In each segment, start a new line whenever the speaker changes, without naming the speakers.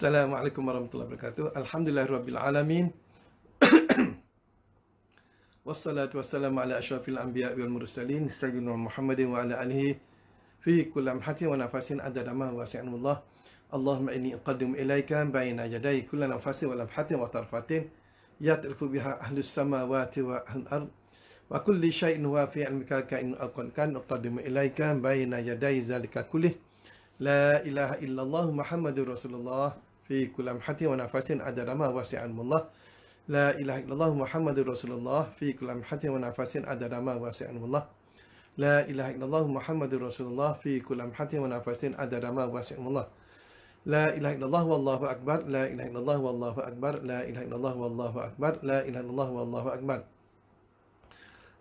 السلام عليكم ورحمة الله وبركاته الحمد لله رب العالمين والصلاة والسلام على أشرف الأنبياء والمرسلين سيدنا محمد وعلى آله في كل لمحة ونفس عدد ما واسع الله اللهم إني أقدم إليك بين يدي كل نفس ولمحة وطرفة يترف بها أهل السماوات وأهل الأرض وكل شيء هو في علمك كائن أكون كان أقدم إليك بين يدي ذلك كله لا إله إلا الله محمد رسول الله في كل لمحة ونفس عدد ما وسع الله لا إله إلا الله محمد رسول الله في كل لمحة ونفس عدد ما وسع الله لا إله إلا الله محمد رسول الله في كل لمحة ونفس عدد ما وسع الله لا إله إلا الله والله أكبر لا إله إلا الله والله أكبر لا إله إلا الله والله أكبر لا إله إلا الله والله أكبر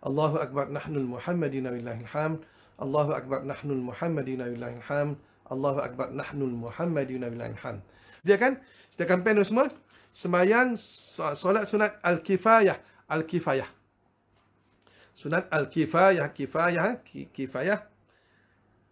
الله أكبر نحن المحمدين لله الحمد الله أكبر نحن المحمدين لله الحمد الله أكبر نحن المحمدين لله الحمد Dia kan? Kita kampen tu semua. Sembayang solat sunat Al-Kifayah. Al-Kifayah. Sunat Al-Kifayah. Kifayah. Kifayah.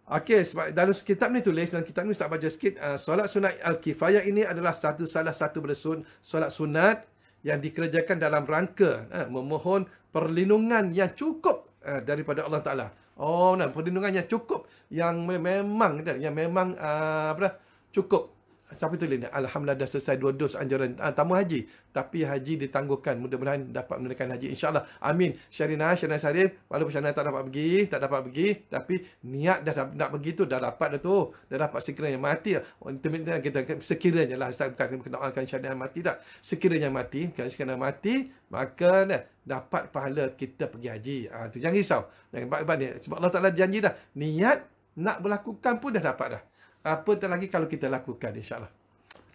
Okey, sebab dalam kitab ni tulis dan kitab ni tak baca sikit. Uh, solat sunat Al-Kifayah ini adalah satu salah satu bersun, solat sunat yang dikerjakan dalam rangka uh, memohon perlindungan yang cukup uh, daripada Allah Ta'ala. Oh, nah, perlindungan yang cukup yang memang yang memang uh, apa dah, cukup siapa tulis ni? Alhamdulillah dah selesai dua dos anjuran ah, tamu haji. Tapi haji ditangguhkan. Mudah-mudahan dapat menunaikan haji. InsyaAllah. Amin. Syarina, Syarina Syarif. Walaupun Syarina tak dapat pergi. Tak dapat pergi. Tapi niat dah nak pergi tu dah dapat dah tu. Dah dapat sekiranya mati. Lah. Oh, kita, kita, sekiranya lah. Ustaz bukan kita doakan Syarina mati tak. Sekiranya mati. Kalau sekiranya mati. Maka dah, dapat pahala kita pergi haji. Ah, tu, jangan risau. Jangan, sebab Allah Ta'ala janji dah. Niat nak melakukan pun dah dapat dah apa lagi kalau kita lakukan insyaAllah.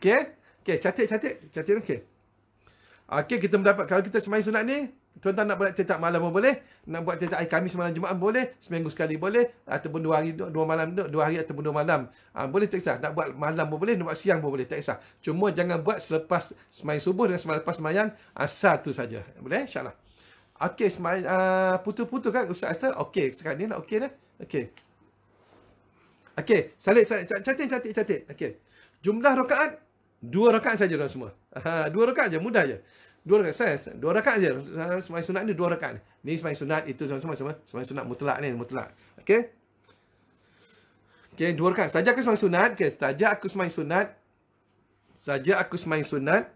Okay? Okay, catik, catik. Catik, okay. Okay, kita mendapat. Kalau kita semain sunat ni, tuan-tuan nak buat cetak malam pun boleh. Nak buat cetak air kami semalam Jumaat boleh. Seminggu sekali boleh. Ataupun dua hari, dua malam. Dua hari ataupun dua malam. Ha, boleh tak kisah. Nak buat malam pun boleh. Nak buat siang pun boleh. Tak kisah. Cuma jangan buat selepas semain subuh dan semalam lepas semayang. Asal tu saja. Boleh? InsyaAllah. Okay, semain. Uh, ah, putu-putu kan? Ustaz Astaga? Okay. Sekarang ni nak okay dah. Okay. Okey, salit salit catit catit catit. Okey. Jumlah rakaat dua rakaat saja dalam semua. Ha, dua rakaat saja mudah je. Dua rakaat saya, dua rakaat saja. Semai sunat ni dua rakaat. Ni semai sunat itu sama sama Semai sunat mutlak ni mutlak. Okey. Okey, dua rakaat. Saja aku semai sunat, okey, saja aku semai sunat. Saja aku semai sunat.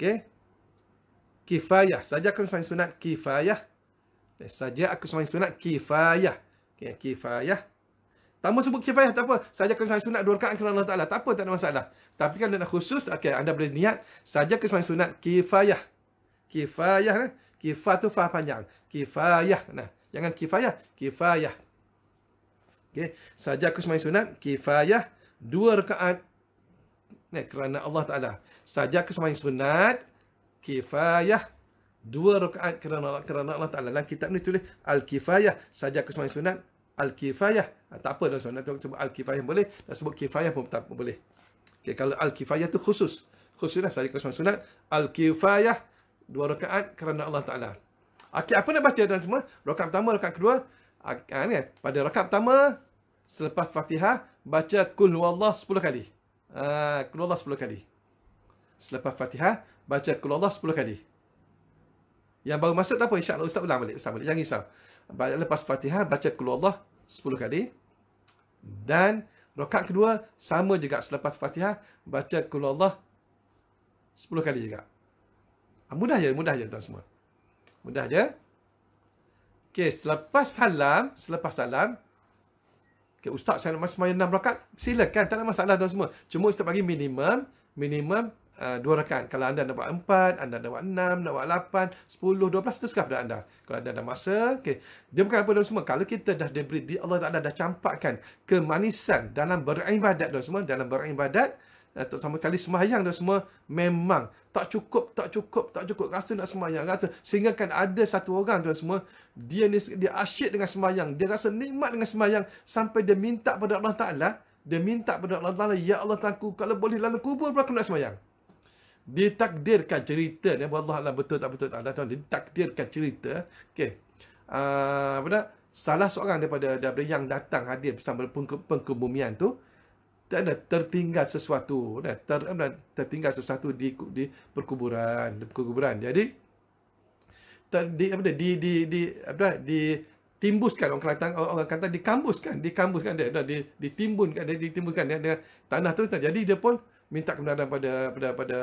Okey. Kifayah. Saja aku semai sunat kifayah. Saja aku semai sunat kifayah. Okey, kifayah. Okay. kifayah. Tambah sebut kifayah tak apa. Saja ke sembahyang sunat dua rakaat kepada Allah Taala. Tak apa tak ada masalah. Tapi kan nak khusus okey anda boleh niat saja ke sembahyang sunat kifayah. Kifayah nah. Eh? Kifah tu fa panjang. Kifayah nah. Jangan kifayah, kifayah. Okey, saja ke sembahyang sunat kifayah dua rakaat nah kerana Allah Taala. Saja ke sembahyang sunat kifayah dua rakaat kerana kerana Allah Taala dalam kitab ni tulis al kifayah saja ke sembahyang sunat al-kifayah. Ah, tak apa dah sebenarnya sebut al-kifayah boleh, nak sebut kifayah pun tak boleh. Okay, kalau al-kifayah tu khusus. Khususlah saya kosong sunat. Al-kifayah, dua rakaat kerana Allah Ta'ala. Okay, apa nak baca dan semua? Rakaat pertama, rakaat kedua. Ah, kan, kan? Pada rakaat pertama, selepas fatihah, baca kul Allah 10 kali. Uh, ah, kul Allah 10 kali. Selepas fatihah, baca kul Allah 10 kali. Yang baru masuk tak apa, insyaAllah Ustaz ulang balik. Ustaz balik, jangan risau lepas Fatihah baca keluar Allah 10 kali dan rakaat kedua sama juga selepas Fatihah baca keluar Allah 10 kali juga. Ah, mudah je, mudah je tuan semua. Mudah je. Okey, selepas salam, selepas salam Okay, Ustaz saya nak semayang 6 rakat Silakan, tak ada masalah tuan semua Cuma Ustaz bagi minimum Minimum Eh, dua rakaat. Kalau anda dapat empat, anda dapat enam, dapat lapan, sepuluh, dua belas, terserah pada anda. Kalau anda ada masa, okay. dia bukan apa-apa semua. Kalau kita dah diberi, di Allah Ta'ala dah campakkan kemanisan dalam beribadat dan semua, dalam beribadat, atau eh, sama kali semayang dan semua, memang tak cukup, tak cukup, tak cukup. Rasa nak semayang, rasa. Sehingga kan ada satu orang dan semua, dia ni, dia asyik dengan semayang. Dia rasa nikmat dengan semayang sampai dia minta pada Allah Ta'ala, dia minta kepada Allah Ta'ala, Ya Allah Ta'ala, kalau boleh lalu kubur pun aku nak semayang ditakdirkan cerita ni Allah Allah betul tak betul tak tahu ditakdirkan cerita okey uh, apa dah? salah seorang daripada daripada yang datang hadir bersama pengkebumian tu dan tertinggal sesuatu dan ter, tertinggal sesuatu di di perkuburan di perkuburan jadi ter, di apa dah? di di di apa dah? di timbuskan orang kata orang kata dikambuskan dikambuskan dia dah ditimbunkan dia ditimbunkan dengan tanah tu jadi dia pun minta kebenaran pada pada pada, pada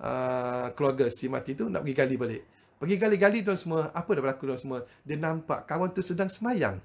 uh, keluarga si mati tu nak pergi gali balik. Pergi gali-gali tuan semua, apa dah berlaku tuan semua? Dia nampak kawan tu sedang semayang.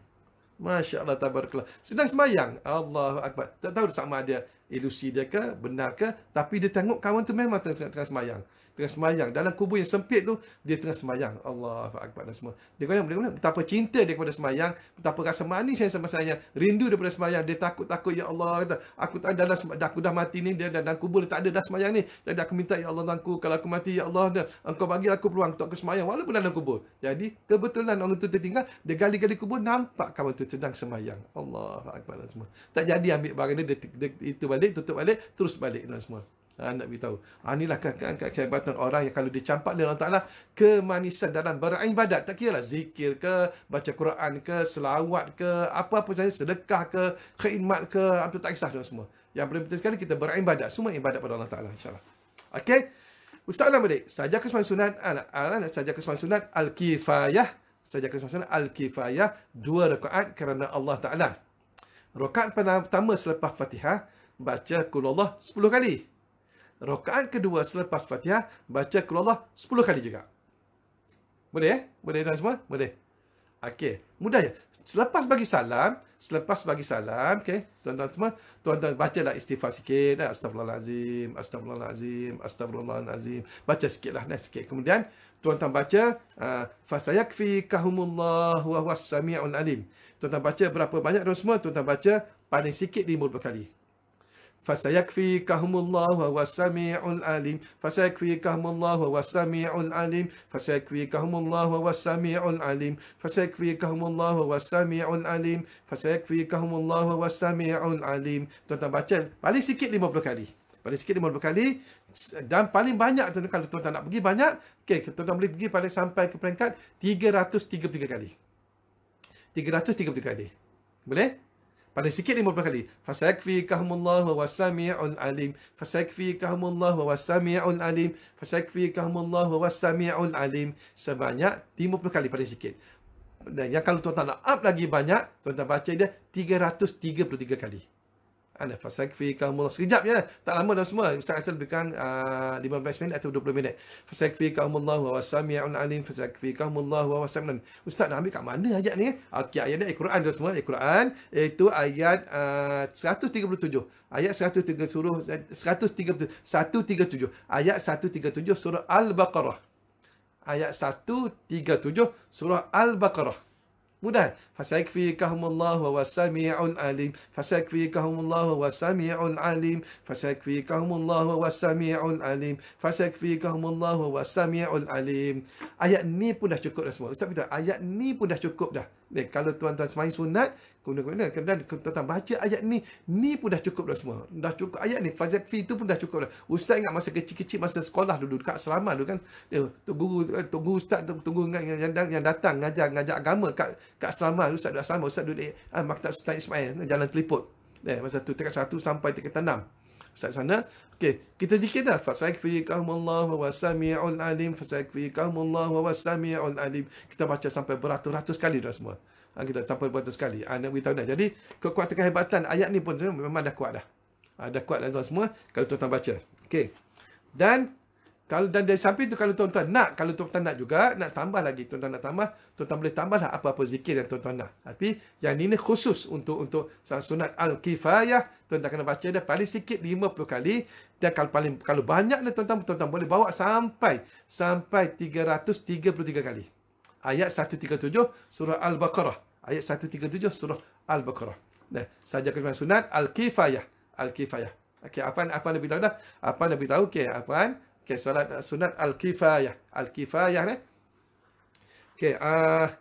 Masya Allah, tabarakallah. Sedang semayang. Allah Akbar. Tak tahu sama dia ilusi dia ke, benar ke. Tapi dia tengok kawan tu memang tengah-tengah semayang tengah semayang. Dalam kubur yang sempit tu, dia tengah semayang. Allah Akbar dan semua. Dia kata, dia kata, betapa cinta dia kepada semayang, betapa rasa manis yang sama saya, rindu daripada semayang. Dia takut-takut, Ya Allah, kata, aku tak ada dalam, aku dah mati ni, dia dalam kubur, dia tak ada dah semayang ni. Jadi aku minta, Ya Allah, aku, kalau aku mati, Ya Allah, dia, engkau bagi aku peluang untuk aku semayang, walaupun dalam kubur. Jadi, kebetulan orang tu tertinggal, dia gali-gali kubur, nampak kamu tu sedang semayang. Allah Akbar dan semua. Tak jadi ambil barang ni, dia, dia, dia, itu balik, tutup balik, terus balik dan semua. Ha, nak beritahu. Ha, inilah ke- ke- ke- kehebatan orang yang kalau dia campak dia Allah kemanisan dalam beribadat. Tak kira lah zikir ke, baca Quran ke, selawat ke, apa-apa saja, sedekah ke, khidmat ke, apa tak kisah semua. Yang paling penting sekali kita beribadat. Semua ibadat pada Allah Ta'ala insyaAllah. Okey? Ustaz Alam balik. Sajak kesempatan sunat. Al kesempatan sunat. Al-kifayah. Sajak kesempatan sunat. Al-kifayah. Dua rakaat kerana Allah Ta'ala. Rakaat pertama selepas fatihah. Baca kulullah sepuluh kali rokaan kedua selepas Fatihah, baca kulullah 10 kali juga. Boleh ya? Boleh tuan semua? Boleh. Okey, mudah je. Selepas bagi salam, selepas bagi salam, okey, tuan-tuan semua, tuan-tuan baca lah istighfar sikit, eh? astagfirullahalazim, astagfirullahalazim, astagfirullahalazim. Baca sikit lah, nah, eh, sikit. Kemudian, tuan-tuan baca, eh, fasayakfi kahumullah wa huwas samiul alim. Tuan-tuan baca berapa banyak tuan semua? Tuan-tuan baca paling sikit 50 kali. فسيكفيكهم الله وهو السميع العليم فسيكفيكهم الله وهو السميع العليم فسيكفيكهم الله وهو السميع العليم فسيكفيكهم الله وهو السميع العليم فسيكفيكهم الله وهو السميع العليم tuan-tuan baca balik sikit 50 kali balik sikit 50 kali dan paling banyak tuan-tuan kalau tuan-tuan nak pergi banyak okey tuan-tuan boleh pergi paling sampai ke peringkat 333 kali 333 kali boleh pada sikit lima beberapa kali fasayakfi kahumullah wa wasami'ul alim fasayakfi kahumullah wa wasami'ul alim fasayakfi kahumullah wa wasami'ul alim sebanyak lima puluh kali pada sikit dan yang kalau tuan-tuan nak up lagi banyak tuan-tuan baca dia 333 kali anda fasal kfi kaumullah. Sekejap je lah. Tak lama dah semua. Ustaz Aisyah lebih kurang uh, 15 minit atau 20 minit. Fasal kfi kaumullah wa wasami'un alim. Fasal kfi kaumullah wa wasami'un. Ustaz nak ambil kat mana ajak ni? Ah, okey, ayat ni Al-Quran dah semua. Al-Quran iaitu ayat ah, uh, 137. Ayat 137 suruh 137. 137. Ayat 137 surah Al-Baqarah. Ayat 137 surah Al-Baqarah. 137, surah Al-Baqarah. Mudah. Fasakfiikahumullah wa wasami'ul alim. Fasakfiikahumullah wa wasami'ul alim. Fasakfiikahumullah wa wasami'ul alim. Fasakfiikahumullah wa wasami'ul alim. Ayat ni pun dah cukup dah semua. Ustaz kita, ayat ni pun dah cukup dah. Dan kalau tuan-tuan semain sunat, guna-guna. Dan tuan-tuan baca ayat ni, ni pun dah cukup dah semua. Dah cukup ayat ni. Fazil fi tu pun dah cukup dah. Ustaz ingat masa kecil-kecil, masa sekolah dulu, dekat selama dulu kan. Dia, tu guru, eh, tu guru ustaz, tu, tunggu yang, yang, yang datang, ngajar, ngajar agama kat, kat selama. Ustaz duduk selama, ustaz duduk ah, maktab Sultan Ismail, jalan teliput. Eh, masa tu, tingkat satu sampai tingkat enam. Ustaz sana. Okey, kita zikir dah. Fasaikfirikahumullah wa wasami'ul alim. Fasaikfirikahumullah wa wasami'ul alim. Kita baca sampai beratus-ratus kali dah semua. Ha, kita sampai beratus kali. Ha, nak beritahu dah. Jadi, kekuatan kehebatan ayat ni pun memang dah kuat dah. Ha, dah kuat dah semua. Kalau tuan-tuan baca. Okey. Dan, kalau dan dari samping tu kalau tuan-tuan nak, kalau tuan-tuan nak juga, nak tambah lagi, tuan-tuan nak tambah, tuan-tuan boleh tambahlah apa-apa zikir yang tuan-tuan nak. Tapi yang ini khusus untuk untuk sunat al-kifayah, tuan-tuan kena baca dia paling sikit 50 kali dan kalau paling kalau banyak dah tuan-tuan tuan-tuan boleh bawa sampai sampai 333 kali. Ayat 137 surah Al-Baqarah. Ayat 137 surah Al-Baqarah. Nah, saja kerjaan sunat al-kifayah, al-kifayah. Okey, apa apa lebih tahu dah? Apa lebih tahu? Okey, apa Okay, solat sunat al-kifayah. Al-kifayah ni. Okay, uh, ah,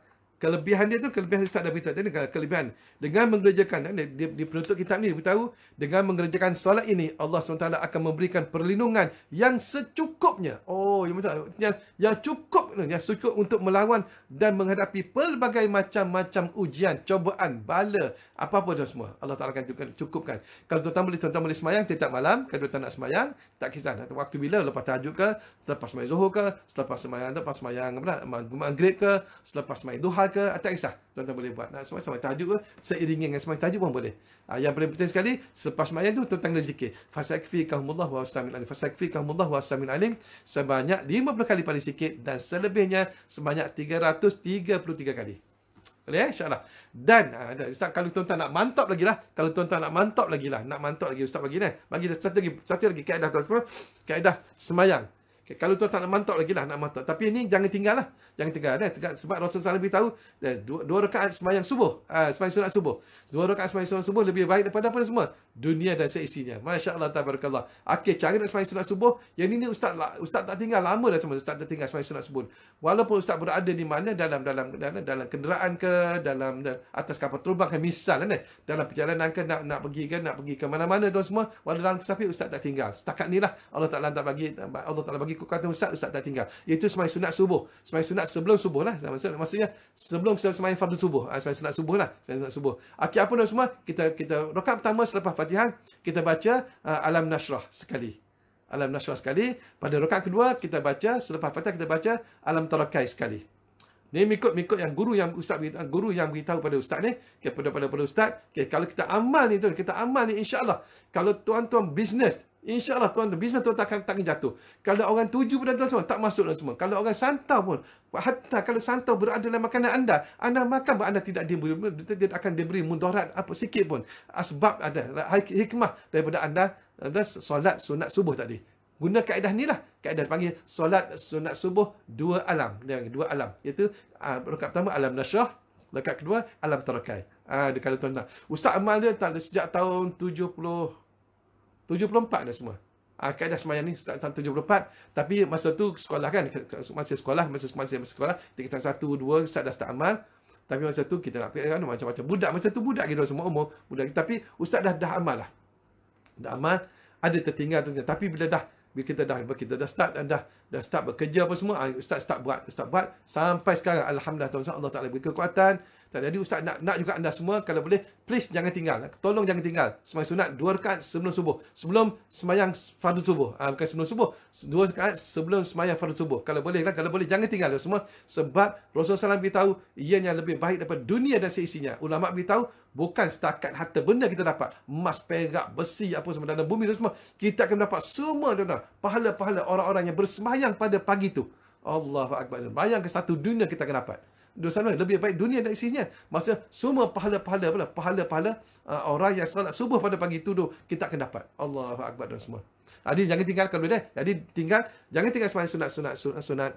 kelebihan dia tu kelebihan Ustaz dah beritahu tadi kelebihan dengan mengerjakan dan eh, di, di penutup kitab ni beritahu dengan mengerjakan solat ini Allah SWT akan memberikan perlindungan yang secukupnya oh yang maksudnya yang cukup yang cukup untuk melawan dan menghadapi pelbagai macam-macam ujian cobaan bala apa-apa tu semua Allah Taala akan cukupkan kalau tuan-tuan boleh tuan-tuan boleh semayang tiap malam kalau tuan-tuan nak semayang tak kisah nak waktu bila lepas tahajud ke selepas semayang zuhur ke selepas semayang lepas semayang apa maghrib ke selepas semayang duha ke tak kisah tuan-tuan boleh buat Nah, sembahyang sembahyang tajuk ke seiringnya dengan sembahyang tajuk pun boleh ha, yang paling penting sekali selepas sembahyang tu tentang zikir fasakfi kahumullah wa samil alim fasakfi kahumullah wa samil alim sebanyak 50 kali paling sikit dan selebihnya sebanyak 333 kali boleh eh? insyaAllah. Dan uh, Ustaz kalau tuan-tuan nak mantap lagi lah. Kalau tuan-tuan nak mantap lagi lah. Nak mantap lagi Ustaz bagi ni. Eh. Bagi satu lagi. Satu lagi kaedah tuan-tuan. Kaedah semayang. Okay, kalau tuan-tuan nak mantap lagi lah. Nak mantap. Tapi ini jangan tinggal lah. Yang tegak dah tegak sebab Rasulullah Nabi tahu dah dua, dua rakaat sembahyang subuh ah uh, sembahyang sunat subuh dua rakaat sembahyang sunat subuh lebih baik daripada apa semua dunia dan seisinya masya-Allah tabarakallah okey cari nak sembahyang sunat subuh yang ini ustaz lah, ustaz tak tinggal lama dah sama ustaz tak tinggal sembahyang sunat subuh walaupun ustaz berada di mana dalam dalam dalam, dalam kenderaan ke dalam, dalam atas kapal terbang ke misal kan dalam perjalanan ke nak nak pergi ke nak pergi ke mana-mana tu semua walaupun dalam pesapi ustaz tak tinggal setakat inilah Allah Taala tak bagi Allah Taala bagi kekuatan ustaz ustaz tak tinggal iaitu sembahyang sunat subuh sembahyang sunat solat sebelum subuh lah. Maksudnya, maksudnya sebelum kita semayang fardu subuh. Ha, ah, semayang solat subuh lah. Semayang solat subuh. Okey, apa nama semua? Kita kita rokat pertama selepas fatihah, kita baca ha, alam nasrah sekali. Alam nasrah sekali. Pada rokat kedua, kita baca selepas fatihah, kita baca alam tarakai sekali. Ni mikut-mikut yang guru yang ustaz guru yang beritahu pada ustaz ni, kepada okay, pada pada ustaz. Okay, kalau kita amal ni tuan, kita amal ni insya-Allah. Kalau tuan-tuan bisnes, InsyaAllah tuan tu, Bisa tuan takkan tak jatuh. Kalau orang tuju pada tuan semua, tak masuk dalam semua. Kalau orang santau pun, hatta kalau santau berada dalam makanan anda, anda makan anda tidak diberi, dia akan diberi mudarat apa sikit pun. Asbab ada, hikmah daripada anda, daripada eh, solat sunat subuh tadi. Guna kaedah ni lah. Kaedah panggil solat sunat subuh dua alam. Dua alam. Iaitu, uh, pertama alam nasyah, rukat kedua alam terakai. Uh, kalau tuan-tuan. Ustaz Amal dia tak, sejak tahun 70, 74 dah semua. Ha, ah, kaedah semayang ni start 74 tapi masa tu sekolah kan masa sekolah masa masa sekolah tingkatan satu dua ustaz dah start amal tapi masa tu kita nak kan macam-macam budak masa tu budak kita semua umur budak tapi ustaz dah dah amal lah. Dah amal ada tertinggal tu tapi bila dah bila kita dah kita dah start dan dah dah start bekerja apa semua ha, ustaz start buat ustaz buat sampai sekarang alhamdulillah tuan Allah Taala beri kekuatan jadi ustaz nak nak juga anda semua kalau boleh please jangan tinggal tolong jangan tinggal sembahyang sunat dua rakaat sebelum subuh sebelum semayang fardu subuh ha, bukan sebelum subuh dua rakaat sebelum semayang fardu subuh kalau boleh lah kalau boleh jangan tinggal semua sebab Rasulullah SAW beritahu ianya lebih baik daripada dunia dan seisinya ulama beritahu bukan setakat harta benda kita dapat emas perak besi apa semua dalam bumi dan semua kita akan dapat semua tuan-tuan pahala-pahala orang-orang yang bersemayam bayang pada pagi tu. Allah Akbar. Bayangkan satu dunia kita akan dapat. Dosa lain. Lebih baik dunia dan isinya. Masa semua pahala-pahala pula. Pahala-pahala uh, orang yang salat subuh pada pagi tu, tu kita akan dapat. Allah Akbar dan semua. Jadi jangan tinggalkan dulu deh. Jadi tinggal jangan tinggal sembahyang sunat sunat sunat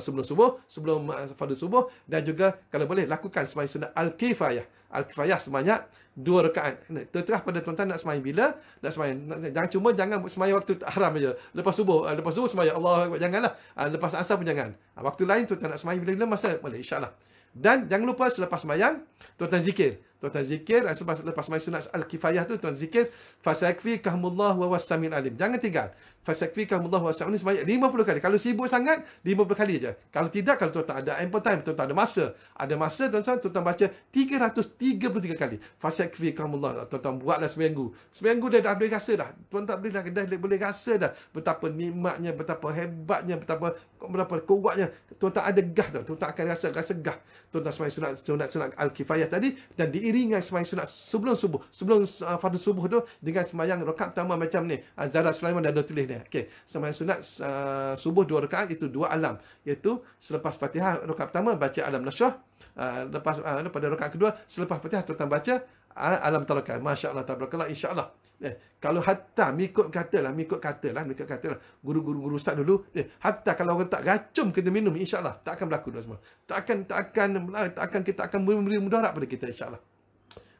sebelum subuh, sebelum eh, fardu subuh dan juga kalau boleh lakukan sembahyang sunat al-kifayah. Al-kifayah sebanyak dua rakaat. Terterah pada tuan-tuan nak sembahyang bila? Nak sembahyang jangan cuma jangan sembahyang waktu haram aja. Lepas subuh, eh, lepas subuh sembahyang Allah janganlah. Ah, lepas asar pun jangan. Ah, waktu lain tuan-tuan nak sembahyang bila-bila masa boleh insya-Allah. Dan jangan lupa selepas sembahyang tuan-tuan zikir tuan-tuan zikir eh, sebab lepas main sunat al-kifayah tu tuan zikir fasakfi kahmullah wa wasamin alim jangan tinggal fasakfi kahmullah wa wasamin sebanyak 50 kali kalau sibuk sangat 50 kali aja kalau tidak kalau tuan-tuan ada ample time tuan-tuan ada masa ada masa tuan-tuan tuan-tuan baca 333 kali fasakfi kahmullah tuan-tuan buatlah seminggu seminggu dah, dah boleh rasa dah tuan tak boleh dah, dah boleh rasa dah betapa nikmatnya betapa hebatnya betapa berapa kuatnya tuan-tuan ada gah dah tuan-tuan akan rasa rasa gah tuntas semayang sunat sunat sunat al-kifayah tadi dan diiringi semai sunat sebelum subuh sebelum uh, fardu subuh tu dengan semayang rakaat pertama macam ni uh, Zara Sulaiman dah tulis dia okey semai sunat uh, subuh dua rakaat itu dua alam iaitu selepas Fatihah rakaat pertama baca alam nasyah uh, lepas uh, pada rakaat kedua selepas Fatihah tuan baca Ah, alam tarakan. Masya Allah tabarakallah. Insya Allah. Eh, kalau hatta mikut kata lah, mikut kata lah, mikut kata lah. guru guru ustaz dulu. Eh, hatta kalau orang tak gacum kita minum. Insya Allah. Tak akan berlaku semua. Tak akan, tak akan, ah, tak akan kita akan memberi mudarat pada kita. Insya Allah.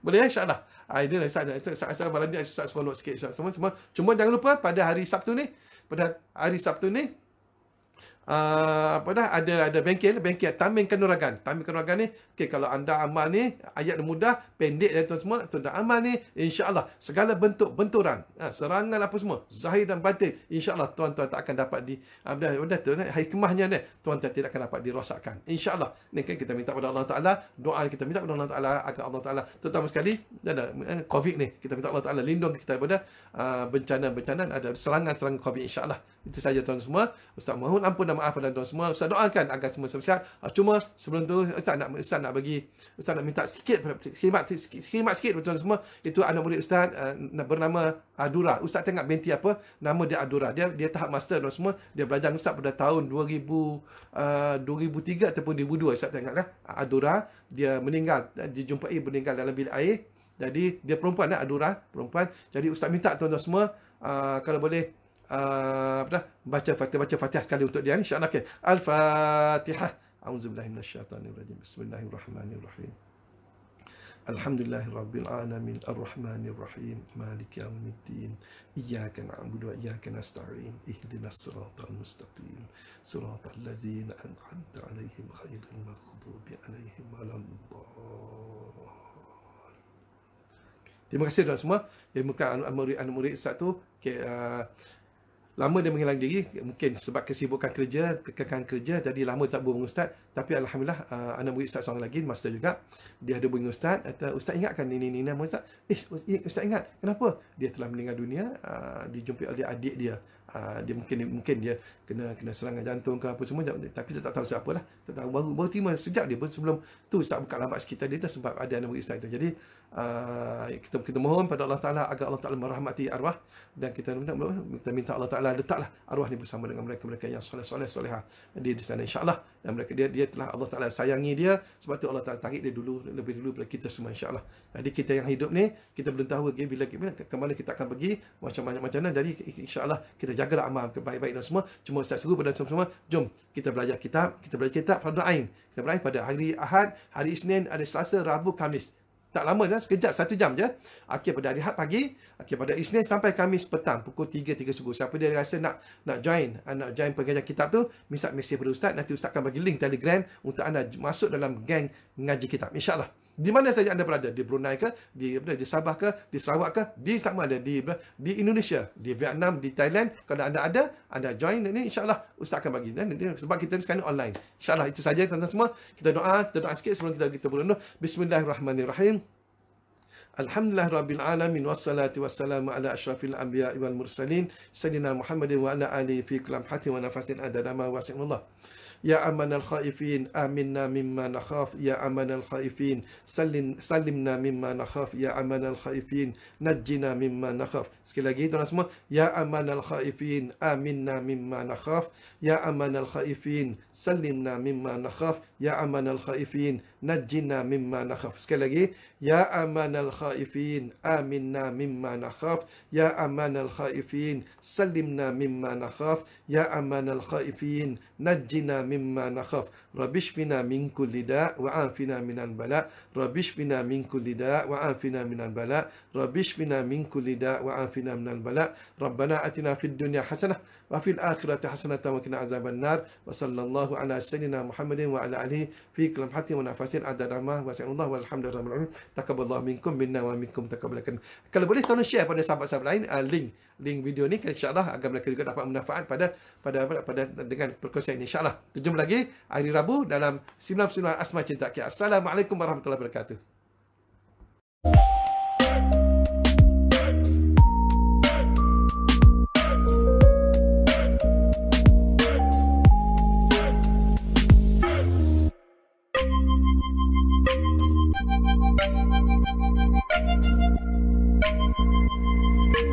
Boleh ya? Insya Allah. Ini lah. Saya rasa malam ni. Saya rasa sikit. Semua, semua. Cuma jangan lupa pada hari Sabtu ni. Pada hari Sabtu ni uh, apa dah ada ada bengkel bengkel tamin kanuragan tamin kanuragan ni okey kalau anda amal ni ayat mudah pendek dan tuan semua tuan dah amal ni insyaallah segala bentuk benturan uh, serangan apa semua zahir dan batin insyaallah tuan-tuan tak akan dapat di uh, dah tuan nah, eh, hikmahnya ni tuan-tuan tidak akan dapat dirosakkan insyaallah ni kan kita minta kepada Allah Taala doa kita minta kepada Allah Taala agar Allah Taala terutama sekali ada eh, covid ni kita minta Allah Taala lindung kita daripada uh, bencana-bencana ada serangan-serangan covid insyaallah itu saja tuan semua ustaz mohon ampun minta maaf pada tuan semua. Ustaz doakan agar semua sihat. Ah, cuma sebelum tu ustaz nak ustaz nak bagi ustaz nak minta sikit khidmat sikit khidmat sikit tuan semua. Itu anak murid ustaz uh, bernama Adura. Ustaz tengok binti apa? Nama dia Adura. Dia dia tahap master tuan semua. Dia belajar ustaz pada tahun 2000 uh, 2003 ataupun 2002 ustaz tengoklah. Ah, Adura dia meninggal eh, dijumpai meninggal dalam bilik air. Jadi dia perempuan lah, Adura, perempuan. Jadi ustaz minta tuan-tuan semua uh, kalau boleh apa dah baca fatihah baca fatihah sekali untuk dia insyaallah okey al-fatihah a'udzu billahi minasyaitanir rajim bismillahirrahmanirrahim الحمد لله رب العالمين الرحمن الرحيم مالك يوم الدين إياك نعبد وإياك نستعين اهدنا الصراط المستقيم صراط الذين أنعمت عليهم غير المغضوب عليهم ولا الضالين Terima kasih tuan semua. Yang bukan murid-murid satu. Okay, uh, lama dia menghilang diri mungkin sebab kesibukan kerja kekangan kerja jadi lama tak berbunyi ustaz tapi alhamdulillah uh, anak murid ustaz seorang lagi master juga dia ada berhubung ustaz kata ustaz ingatkan ini ini nama ustaz eh ustaz ingat kenapa dia telah meninggal dunia uh, dijumpai oleh adik dia Ah, dia mungkin mungkin dia kena kena serangan jantung ke apa semua tapi saya tak tahu siapa lah tak tahu baru baru tiba sejak dia sebelum tu sebab buka lambat sekitar dia sebab ada anak beristai itu jadi uh, kita kita mohon pada Allah Taala agar Allah Taala merahmati arwah dan kita minta kita minta Allah Taala letaklah arwah ni bersama dengan mereka-mereka yang soleh-soleh soleha di di sana insyaallah dan mereka dia dia telah Allah Taala sayangi dia sebab tu Allah Taala tarik dia dulu lebih dulu daripada kita semua insyaallah jadi kita yang hidup ni kita belum tahu lagi bila, bila, bila ke mana kita akan pergi macam macam macam mana jadi insyaallah kita Jaga amal kebaik-baik dan semua. Cuma saya seru pada semua-semua, jom kita belajar kitab, kita belajar kitab Fardu Ain. Kita belajar pada hari Ahad, hari Isnin, ada Selasa, Rabu, Kamis. Tak lama dah, sekejap, satu jam je. Okey, pada hari Ahad pagi, okey, pada Isnin sampai Kamis petang, pukul 3.30 subuh. Siapa dia rasa nak nak join, anak ah, join pengajian kitab tu, misal mesej pada Ustaz, nanti Ustaz akan bagi link telegram untuk anda masuk dalam geng mengaji kitab. InsyaAllah. Di mana saja anda berada? Di Brunei ke? Di, di, di Sabah ke? Di Sarawak ke? Di sama ada di di Indonesia, di Vietnam, di Thailand. Kalau anda ada, anda join ini insyaAllah Ustaz akan bagi. Ya? Sebab kita ni sekarang online. InsyaAllah itu saja tuan semua. Kita doa, kita doa sikit sebelum kita kita berdoa. Bismillahirrahmanirrahim. Alhamdulillah Rabbil Alamin Wassalatu wassalamu ala ashrafil anbiya wal mursalin Sayyidina Muhammadin wa ala alihi fi hati wa nafasin adadama wa sallamu يا أمن الخائفين آمنا مما نخاف يا أمن الخائفين سلم سلمنا مما نخاف يا أمن الخائفين نجنا مما نخاف sekali lagi tuan يا أمن الخائفين آمنا مما نخاف يا أمن الخائفين سلمنا مما نخاف يا أمن الخائفين نجنا مما نخاف سكال إيه؟ يا أمان الخائفين آمنا مما نخاف يا أمان الخائفين سلمنا مما نخاف يا أمان الخائفين نجنا مما نخاف ربشفنا من كل داء وعافنا من البلاء ربش ربشفنا من كل داء وعافنا من البلاء ربش ربشفنا من كل داء وعافنا من البلاء ربنا أتنا في الدنيا حسنة wa fil akhirati hasanatan wa qina azaban nar wa sallallahu ala sayyidina muhammadin wa ala alihi fi kulli hati wa nafasin ada wa sallallahu wa alhamdulillah rabbil minkum minna wa minkum takabbalakan kalau boleh tolong share pada sahabat-sahabat lain uh, link link video ni kan insyaallah agar mereka juga dapat manfaat pada pada pada, pada dengan perkongsian ini insyaallah terjumpa lagi hari Rabu dalam 99 asma cinta kia assalamualaikum warahmatullahi wabarakatuh Thank you.